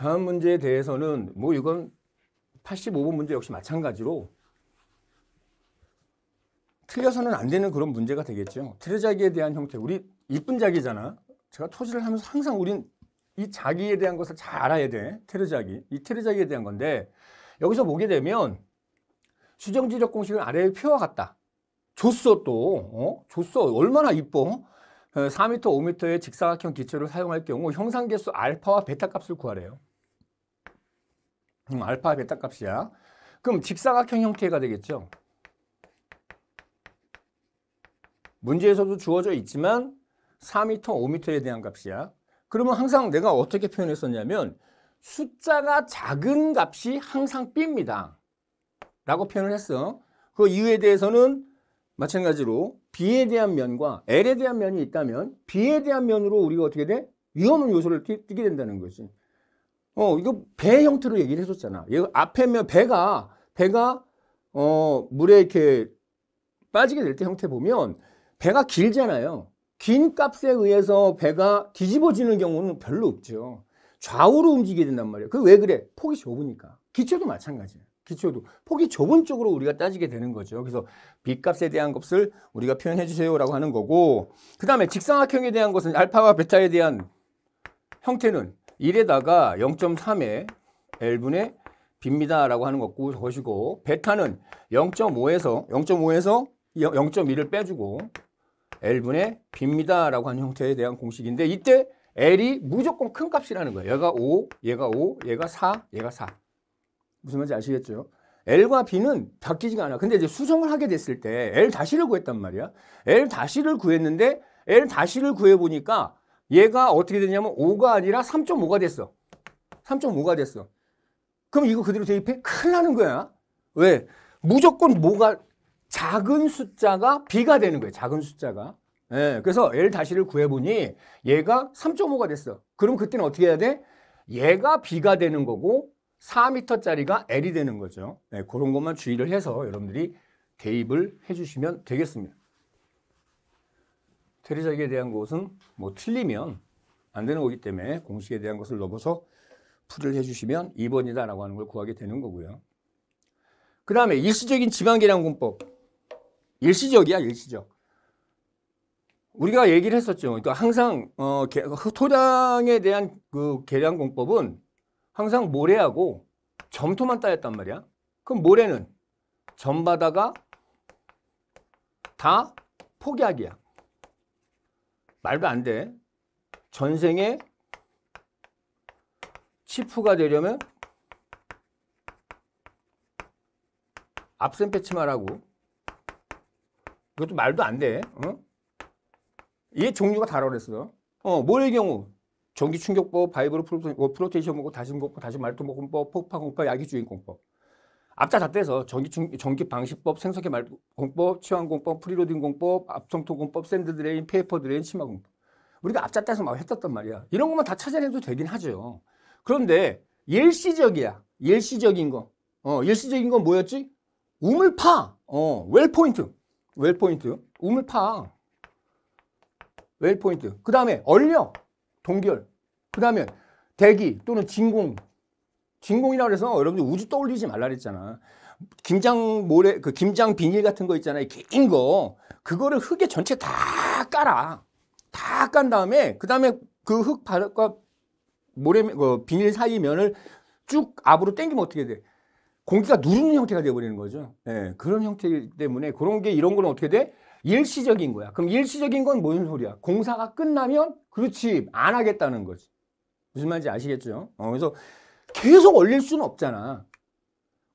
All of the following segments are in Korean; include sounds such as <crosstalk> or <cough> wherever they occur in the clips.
다음 문제에 대해서는 뭐 이건 85번 문제 역시 마찬가지로 틀려서는 안 되는 그런 문제가 되겠죠. 틀려자기에 대한 형태. 우리 이쁜 자기잖아. 제가 토지를 하면서 항상 우린 이 자기에 대한 것을 잘 알아야 돼. 테르자기. 이 테르자기에 대한 건데 여기서 보게 되면 수정지적 공식을아래에 표와 같다. 줬어 또. 어? 줬어. 얼마나 이뻐. 4m, 어, 5m의 직사각형 기체를 사용할 경우 형상계수 알파와 베타 값을 구하래요. 음, 알파 베타 값이야. 그럼 직사각형 형태가 되겠죠. 문제에서도 주어져 있지만 4m, 5m에 대한 값이야. 그러면 항상 내가 어떻게 표현했었냐면 숫자가 작은 값이 항상 B입니다. 라고 표현을 했어. 그 이유에 대해서는 마찬가지로 B에 대한 면과 L에 대한 면이 있다면 B에 대한 면으로 우리가 어떻게 돼? 위험한 요소를 띄게 된다는 거지. 어, 이거 배 형태로 얘기를 해줬잖아. 이거 앞에면 배가, 배가, 어, 물에 이렇게 빠지게 될 때 형태 보면 배가 길잖아요. 긴 값에 의해서 배가 뒤집어지는 경우는 별로 없죠. 좌우로 움직이게 된단 말이에요. 그 왜 그래? 폭이 좁으니까. 기초도 마찬가지예요. 기초도 폭이 좁은 쪽으로 우리가 따지게 되는 거죠. 그래서 빗값에 대한 것을 우리가 표현해 주세요라고 하는 거고 그 다음에 직사각형에 대한 것은 알파와 베타에 대한 형태는 1에다가 0 3에 L분의 B입니다라고 하는 것고 시고 베타는 0.5에서 0.5에서 0.1을 빼주고 L분의 B입니다라고 하는 형태에 대한 공식인데 이때 L이 무조건 큰 값이라는 거예요. 얘가 5, 얘가 5, 얘가 4, 얘가 4. 무슨 말인지 아시겠죠? L과 B는 바뀌지가 않아. 근데 이제 수정을 하게 됐을 때 L 다시를 구했단 말이야. L 다시를 구했는데 L 다시를 구해보니까 얘가 어떻게 되냐면 5가 아니라 3.5가 됐어. 3.5가 됐어. 그럼 이거 그대로 대입해? 큰일 나는 거야. 왜? 무조건 뭐가 작은 숫자가 B가 되는 거예요. 작은 숫자가. 예, 그래서 L 다시를 구해보니 얘가 3.5가 됐어. 그럼 그때는 어떻게 해야 돼? 얘가 B가 되는 거고 4m짜리가 L이 되는 거죠. 예, 그런 것만 주의를 해서 여러분들이 대입을 해주시면 되겠습니다. 퇴리작에 대한 것은 뭐 틀리면 안 되는 거기 때문에 공식에 대한 것을 넘어서 풀을 해주시면 2번이다 라고 하는 걸 구하게 되는 거고요. 그 다음에 일시적인 지방계량공법. 일시적이야, 일시적. 우리가 얘기를 했었죠. 그러니까 항상 어, 그 토당에 대한 그 계량공법은 항상 모래하고 점토만 따였단 말이야. 그럼 모래는 점바다가 다 포기하기야. 말도 안 돼. 전생에 치프가 되려면 앞선 패치마하고 이것도 말도 안 돼. 어? 얘 종류가 다라 그랬어. 어, 뭐의 경우? 전기 충격법, 바이브로 프로테, 어, 이션 먹고 다시 먹고 다시 말토 먹음 뭐 폭파 공법, 야기 주인 공법. 앞자 잣대에서 전기, 전기 방식법, 생석의 말 공법, 치환 공법, 프리로딩 공법, 압성토 공법, 샌드 드레인, 페이퍼 드레인, 심화 공법. 우리가 앞자 떼서 막 했었단 말이야. 이런 것만 다 찾아내도 되긴 하죠. 그런데 일시적이야. 일시적인 거. 어, 일시적인 건 뭐였지? 우물파. 어, 웰포인트. 웰포인트. 우물파. 웰포인트. 그 다음에 얼려. 동결. 그 다음에 대기 또는 진공 진공이라 그래서 여러분들 우주 떠올리지 말라 그랬잖아. 김장 모래 그 김장 비닐 같은 거 있잖아요. 긴 거. 그거를 흙에 전체 다 깔아. 다 깐 다음에 그다음에 그 흙 바닥과 모래 그 비닐 사이 면을 쭉 앞으로 당기면 어떻게 돼? 공기가 누르는 형태가 돼버리는 거죠. 네, 그런 형태 때문에 그런 게 이런 거는 어떻게 돼? 일시적인 거야. 그럼 일시적인 건 뭔 소리야? 공사가 끝나면 그렇지 안 하겠다는 거지. 무슨 말인지 아시겠죠? 어, 그래서 계속 올릴 수는 없잖아.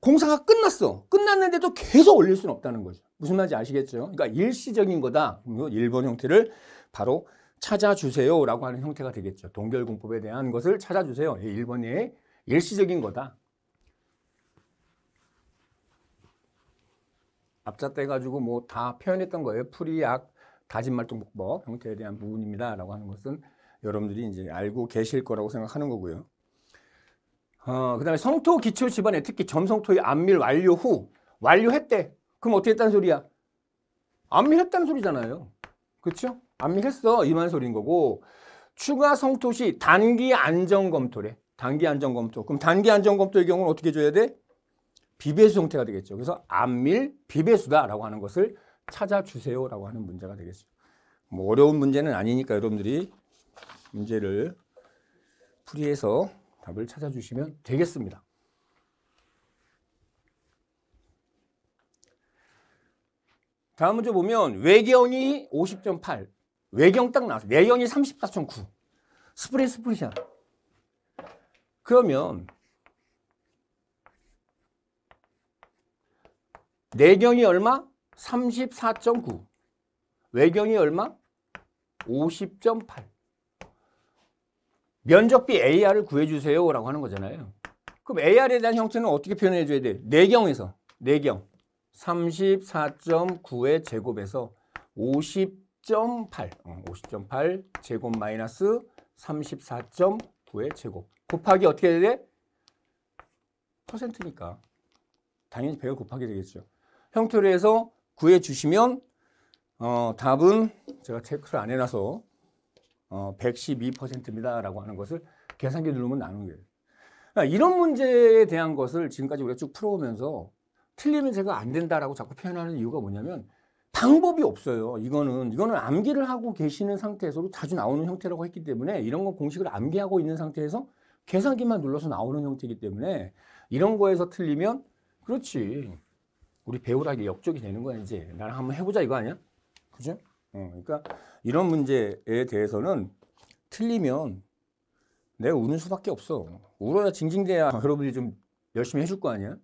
공사가 끝났어. 끝났는데도 계속 올릴 수는 없다는 거죠. 무슨 말인지 아시겠죠? 그러니까 일시적인 거다. 일본 형태를 바로 찾아주세요 라고 하는 형태가 되겠죠. 동결공법에 대한 것을 찾아주세요. 일본의 일시적인 거다. 앞자 대가지고뭐 다 표현했던 거예요. 풀이약 다진말동복법 형태에 대한 부분입니다. 라고 하는 것은 여러분들이 이제 알고 계실 거라고 생각하는 거고요. 어, 그 다음에 성토 기초 집안에 특히 점성토의 안밀 완료 후 완료했대. 그럼 어떻게 했다는 소리야? 안밀했다는 소리잖아요. 그쵸죠 안밀했어. 이만 소리인 거고 추가 성토 시 단기 안정 검토래. 단기 안정 검토. 그럼 단기 안정 검토의 경우는 어떻게 줘야 돼? 비배수 형태가 되겠죠. 그래서 안밀 비배수다라고 하는 것을 찾아주세요라고 하는 문제가 되겠죠. 뭐 어려운 문제는 아니니까 여러분들이 문제를 풀이해서 답을 찾아주시면 되겠습니다. 다음 문제 보면 외경이 50.8 외경 딱 나왔어요. 내경이 34.9 스프릿 스프릿이야. 그러면 내경이 얼마? 34.9 외경이 얼마? 50.8 면적비 AR을 구해주세요 라고 하는 거잖아요. 그럼 AR에 대한 형태는 어떻게 표현해줘야 돼 내경에서, 내경. 34.9의 제곱에서 50.8, 50.8 어, 제곱 마이너스 34.9의 제곱. 곱하기 어떻게 해야 돼? 퍼센트니까. 당연히 배0을 곱하게 되겠죠. 형태로 해서 구해주시면 어, 답은 제가 체크를 안 해놔서 112%입니다라고 어, 하는 것을 계산기 누르면 나오는 거예요. 그러니까 이런 문제에 대한 것을 지금까지 우리가 쭉 풀어오면서 틀리면 제가 안 된다라고 자꾸 표현하는 이유가 뭐냐면 방법이 없어요. 이거는 이거는 암기를 하고 계시는 상태에서도 자주 나오는 형태라고 했기 때문에 이런 건 공식을 암기하고 있는 상태에서 계산기만 눌러서 나오는 형태이기 때문에 이런 거에서 틀리면 그렇지 우리 배우라 기 역적이 되는 거야 이제 나랑 한번 해보자 이거 아니야? 그죠? 어, 그러니까 이런 문제에 대해서는 틀리면 내가 우는 수밖에 없어. 울어야 징징대야 <laughs> 여러분이 좀 열심히 해줄 거 아니야?